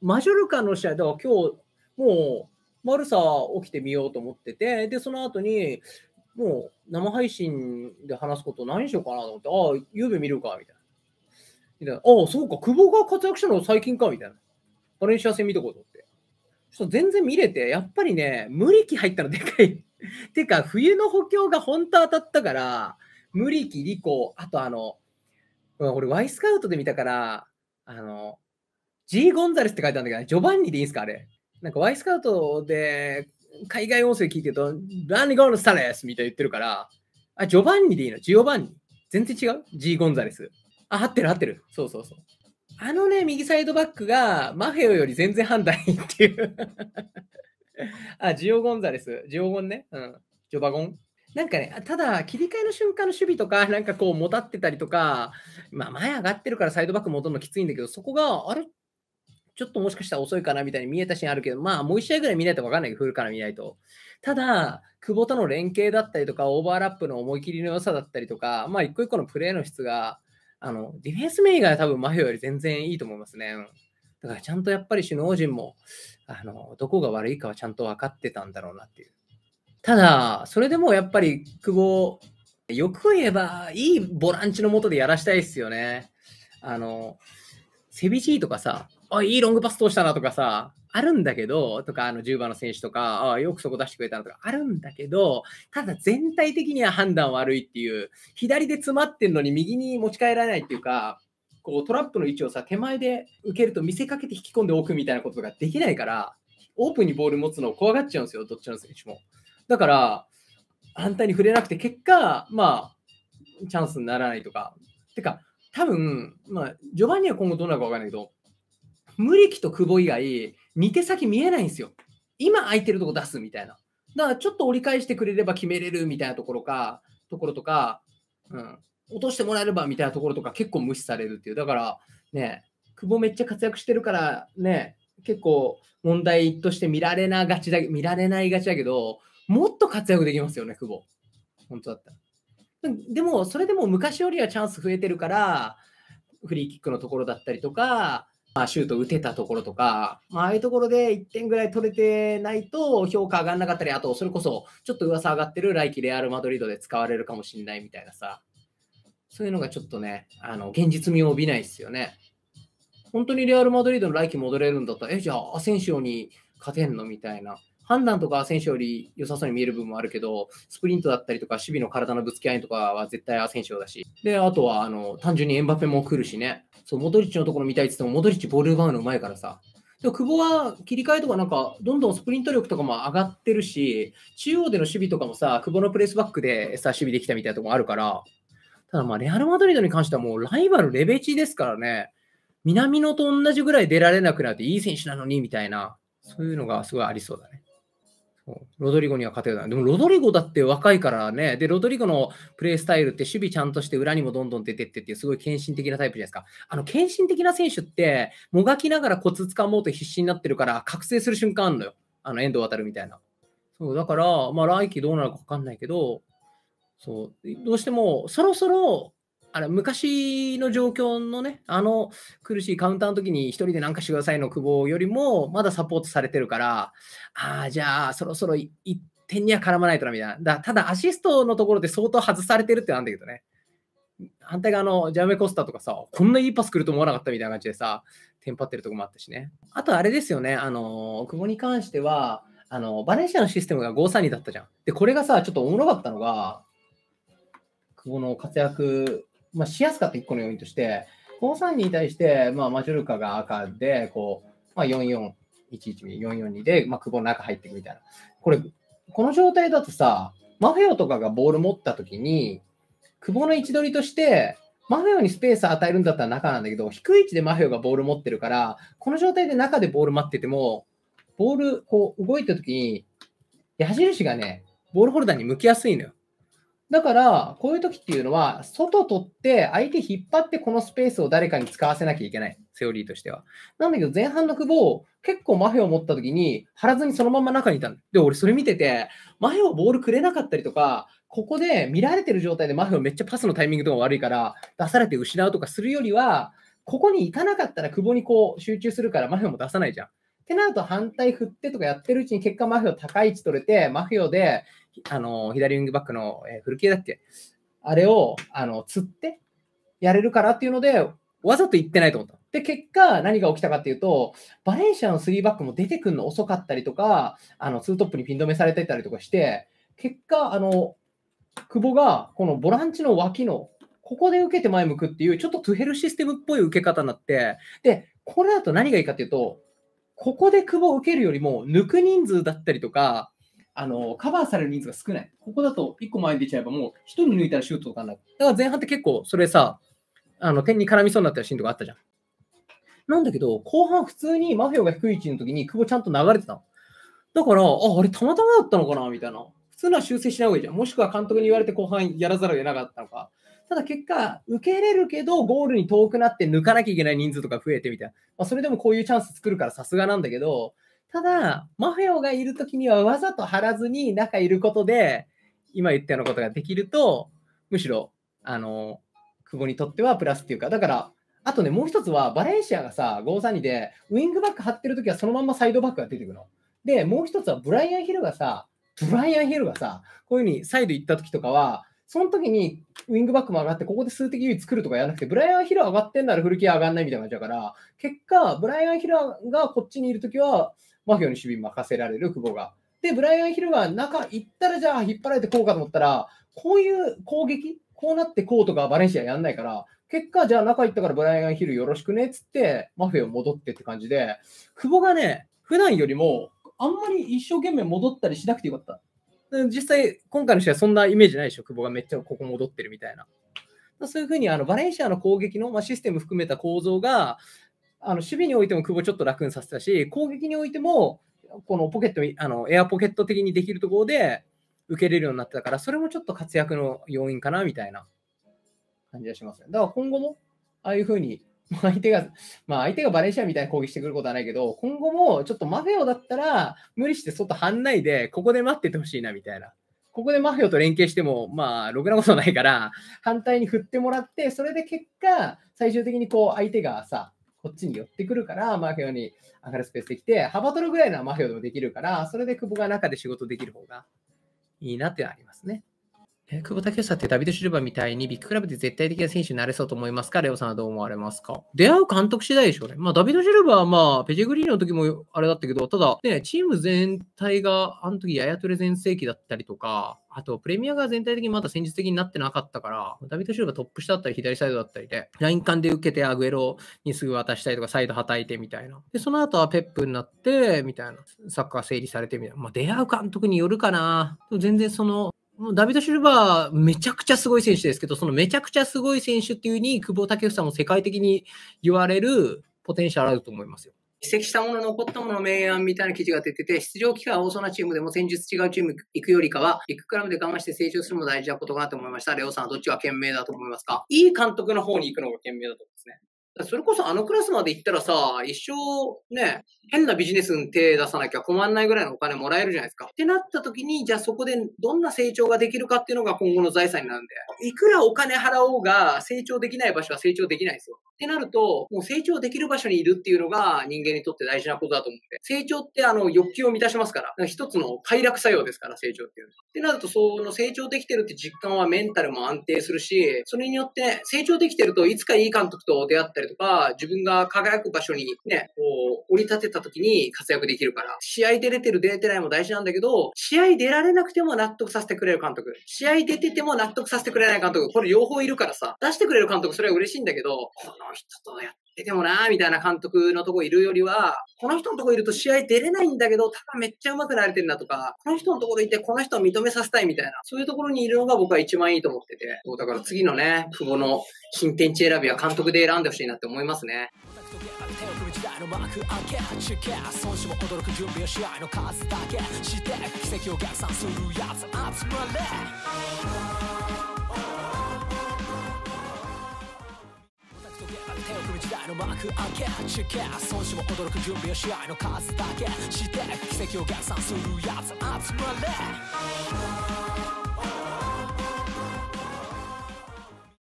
マジョルカの試合、だから今日、もう、マルサ起きてみようと思ってて、で、その後に、もう生配信で話すこと何しようかなと思って、ああ、ゆうべ見るか、みたいな。ああ、そうか、久保が活躍したの最近か、みたいな。バレンシア戦見とこうと思って。ちょっと全然見れて、やっぱりね、無理気入ったのでかい。てか、冬の補強が本当当たったから、無理気、リコ、あとあの、俺、ワイスカウトで見たから、あの、G・ ゴンザレスって書いてあるんだけど、ジョバンニでいいんすかあれ。なんか Y スカウトで海外音声聞いてると、ランニゴンザレスみたいな言ってるから、あ、ジョバンニでいいのジオバンニ。全然違う ?G・ ゴンザレス。あ、合ってる合ってる。そうそうそう。あのね、右サイドバックがマフェオより全然判断いいっていう あ、ジオ・ゴンザレス。ジオゴンね。うん。ジョバゴン。なんかね、ただ、切り替えの瞬間の守備とか、なんかこう、もたってたりとか、まあ、前上がってるからサイドバック戻るのきついんだけど、そこが、あれちょっともしかしたら遅いかなみたいに見えたシーンあるけど、まあ、もう1試合ぐらい見ないと分かんないけど、フルから見ないと。ただ、久保との連携だったりとか、オーバーラップの思い切りの良さだったりとか、まあ、一個一個のプレーの質が、あの、ディフェンス面以外は多分マフィオより全然いいと思いますね。だからちゃんとやっぱり首脳陣も、あの、どこが悪いかはちゃんと分かってたんだろうなっていう。ただ、それでもやっぱり久保、よく言えば、いいボランチのもとでやらしたいですよね。あの、セビジーとかさ、あ、いいロングパス通したなとかさ、あるんだけど、とか、あの10番の選手とか、あよくそこ出してくれたなとか、あるんだけど、ただ全体的には判断悪いっていう、左で詰まってんのに右に持ち帰らないっていうか、こうトラップの位置をさ、手前で受けると見せかけて引き込んでおくみたいなことができないから、オープンにボール持つのを怖がっちゃうんですよ、どっちの選手も。だから、反対に触れなくて、結果、まあ、チャンスにならないとか。てか、多分、まあ、序盤には今後どうなるかわかんないけど、無力と久保以外、2手先見えないんですよ。今空いてるとこ出すみたいな。だからちょっと折り返してくれれば決めれるみたいなところか、ところとか、うん、落としてもらえればみたいなところとか結構無視されるっていう。だからね、久保めっちゃ活躍してるからね、結構問題として見られながちだ、見られないがちだけど、もっと活躍できますよね、久保。本当だったら。でも、それでも昔よりはチャンス増えてるから、フリーキックのところだったりとか、まあ、シュート打てたところとか、まあ、あいうところで1点ぐらい取れてないと評価上がらなかったり、あと、それこそ、ちょっと噂上がってる来季レアル・マドリードで使われるかもしれないみたいなさ、そういうのがちょっとね、あの現実味を帯びないですよね。本当にレアル・マドリードの来季戻れるんだったら、え、じゃあ、アセンシオに勝てんのみたいな。判断とかン選手より良さそうに見える部分もあるけど、スプリントだったりとか、守備の体のぶつけ合いとかは絶対アセンシオだし、で、あとは、あの、単純にエンバペも来るしね、そうモドリッチのところ見たいって言っても、モドリッチ、ボルバーの前からさ。でも久保は切り替えとか、なんか、どんどんスプリント力とかも上がってるし、中央での守備とかもさ、久保のプレスバックでさ、守備できたみたいなところあるから、ただまあ、レアル・マドリードに関してはもうライバルレベチですからね、南野と同じぐらい出られなくなっていい選手なのにみたいな、そういうのがすごいありそうだね。ロドリゴには勝てるな。でもロドリゴだって若いからね。で、ロドリゴのプレースタイルって守備ちゃんとして裏にもどんどん出てってっていうすごい献身的なタイプじゃないですか。あの、献身的な選手ってもがきながらコツ掴もうと必死になってるから覚醒する瞬間あるのよ。あの、遠藤航みたいな。そう、だから、まあ来季どうなるかわかんないけど、そう、どうしてもそろそろあれ、昔の状況のね、あの苦しいカウンターの時に一人で何かしてくださいの久保よりも、まだサポートされてるから、ああ、じゃあそろそろ1点には絡まないとなみたいな。だただアシストのところで相当外されてるってなんだけどね。反対側のジャメコスタとかさ、こんないいパス来ると思わなかったみたいな感じでさ、テンパってるとこもあったしね。あとあれですよね、あの、久保に関しては、あの、バレンシアのシステムが532だったじゃん。で、これがさ、ちょっとおもろかったのが、久保の活躍まあ、しやすかった1個の要因として、5三に対して、まあ、マジョルカが赤で、こう、まあ、44、112、442で、まあ、久保の中入っていくみたいな。これ、この状態だとさ、マフェオとかがボール持った時に、久保の位置取りとして、マフェオにスペース与えるんだったら中なんだけど、低い位置でマフェオがボール持ってるから、この状態で中でボール待ってても、ボール、こう、動いた時に、矢印がね、ボールホルダーに向きやすいのよ。だから、こういう時っていうのは、外取って、相手引っ張って、このスペースを誰かに使わせなきゃいけない。セオリーとしては。なんだけど、前半の久保、結構マフェを持った時に、張らずにそのまま中にいたで、俺それ見てて、マフェをボールくれなかったりとか、ここで見られてる状態でマフェをめっちゃパスのタイミングとか悪いから、出されて失うとかするよりは、ここに行かなかったら久保にこう集中するから、マフェも出さないじゃん。ってなると反対振ってとかやってるうちに結果マフィオ高い位置取れて、マフィオであの、左ウィングバックの、えー、ル系だっけあれを、あの、釣ってやれるからっていうので、わざと言ってないと思った。で、結果、何が起きたかっていうと、バレンシアの3バックも出てくるの遅かったりとか、あの、2トップにピン止めされてたりとかして、結果、あの、久保が、このボランチの脇の、ここで受けて前向くっていう、ちょっとトゥヘルシステムっぽい受け方になって、で、これだと何がいいかっていうと、ここで久保を受けるよりも、抜く人数だったりとか、あのカバーされる人数が少ない。ここだと1個前に出ちゃえばもう1人抜いたらシュートとかになる。だから前半って結構それさ、あの点に絡みそうになったシーンとかあったじゃん。なんだけど、後半普通にマフィオが低い位置の時に久保ちゃんと流れてたの。だから、あ、あれたまたまだったのかなみたいな。普通なは修正しない方がいいじゃん。もしくは監督に言われて後半やらざるを得なかったのか。ただ結果、受け入れるけど、ゴールに遠くなって抜かなきゃいけない人数とか増えてみたいな。まあ、それでもこういうチャンス作るからさすがなんだけど、ただ、マフェオがいるときにはわざと張らずに中いることで、今言ったようなことができると、むしろ、あの、久保にとってはプラスっていうか、だから、あとね、もう一つは、バレンシアがさ、ー3ニで、ウイングバック張ってるときはそのままサイドバックが出てくるの。で、もう一つは、ブライアン・ヒルがさ、ブライアン・ヒルがさ、こういうふうにサイド行ったときとかは、その時にウィングバックも上がって、ここで数的優位作るとかやらなくて、ブライアン・ヒル上がってんなら古キは上がんないみたいな感じだから、結果、ブライアン・ヒルがこっちにいる時は、マフィオに守備任せられる、久保が。で、ブライアン・ヒルが中行ったら、じゃあ引っ張られてこうかと思ったら、こういう攻撃、こうなってこうとかバレンシアやんないから、結果、じゃあ中行ったからブライアン・ヒルよろしくねっつって、マフィオ戻ってって感じで、久保がね、普段よりも、あんまり一生懸命戻ったりしなくてよかった。実際、今回の試合、そんなイメージないでしょ、久保がめっちゃここ戻ってるみたいな。そういうふうにあのバレンシアの攻撃の、まあ、システム含めた構造が、あの守備においても久保ちょっと楽にさせたし、攻撃においても、このポケットあの、エアポケット的にできるところで受けれるようになってたから、それもちょっと活躍の要因かなみたいな感じがしますだから今後も、ああいうふうに相手が、まあ相手がバレンシアみたいに攻撃してくることはないけど、今後もちょっとマフェオだったら、無理して外はんないで、ここで待っててほしいなみたいな。ここでマフェオと連携しても、まあ、ろくなことないから、反対に振ってもらって、それで結果、最終的にこう、相手がさ、こっちに寄ってくるから、マフェオに上がるスペースできて、幅取るぐらいのマフェオでもできるから、それで久保が中で仕事できる方がいいなってありますね。えー、久保建英ってダビド・シルバーみたいにビッグクラブで絶対的な選手になれそうと思いますかレオさんはどう思われますか出会う監督次第でしょうね。まあ、ダビド・シルバーはまあ、ペジェグリーンの時もあれだったけど、ただ、ね、チーム全体があの時ややとれ全盛期だったりとか、あと、プレミアが全体的にまだ戦術的になってなかったから、ダビド・シルバトップ下だったり、左サイドだったりで、ライン間で受けてアグエロにすぐ渡したりとか、サイドはたいてみたいな。で、その後はペップになって、みたいな。サッカー整理されてみたいな。まあ、出会う監督によるかな。全然その、もうダビド・シルバー、めちゃくちゃすごい選手ですけど、そのめちゃくちゃすごい選手っていうに、久保建英も世界的に言われるポテンシャルあると思いますよ。移籍したもの、残ったもの明暗みたいな記事が出てて、出場機会は多そうなチームでも戦術違うチーム行くよりかは、ビッグクラブで我慢して成長するのも大事なことかなと思いました。レオさんはどっちが賢明だと思いますかいい監督の方に行くのが賢明だと思うんですね。それこそあのクラスまで行ったらさ、一生ね、変なビジネスに手出さなきゃ困んないぐらいのお金もらえるじゃないですか。ってなった時に、じゃあそこでどんな成長ができるかっていうのが今後の財産になるんで、いくらお金払おうが成長できない場所は成長できないですよ。ってなると、もう成長できる場所にいるっていうのが人間にとって大事なことだと思って。成長ってあの欲求を満たしますから、から一つの快楽作用ですから、成長っていうのは。ってなると、その成長できてるって実感はメンタルも安定するし、それによって、ね、成長できてるといつかいい監督と出会ったりとか、自分が輝く場所にね、こう、折り立てた時に活躍できるから、試合出れてる出れてないも大事なんだけど、試合出られなくても納得させてくれる監督、試合出てても納得させてくれない監督、これ両方いるからさ、出してくれる監督それは嬉しいんだけど、この人とやっててでもなみたいな監督のとこいるよりは、この人のとこいると試合出れないんだけど、ただめっちゃ上手くなれてるなとか、この人のところいてこの人を認めさせたいみたいな、そういうところにいるのが僕は一番いいと思ってて。だから次のね、久保の新天地選びは監督で選んでほしいなって思いますね。の幕開けチケ損子も驚く準備は試合の数だけして奇跡を逆算するやつ集まれ手を組む時代の幕開けチケ損子も驚く準備は試合の数だけして奇跡を逆算するやつ集まれ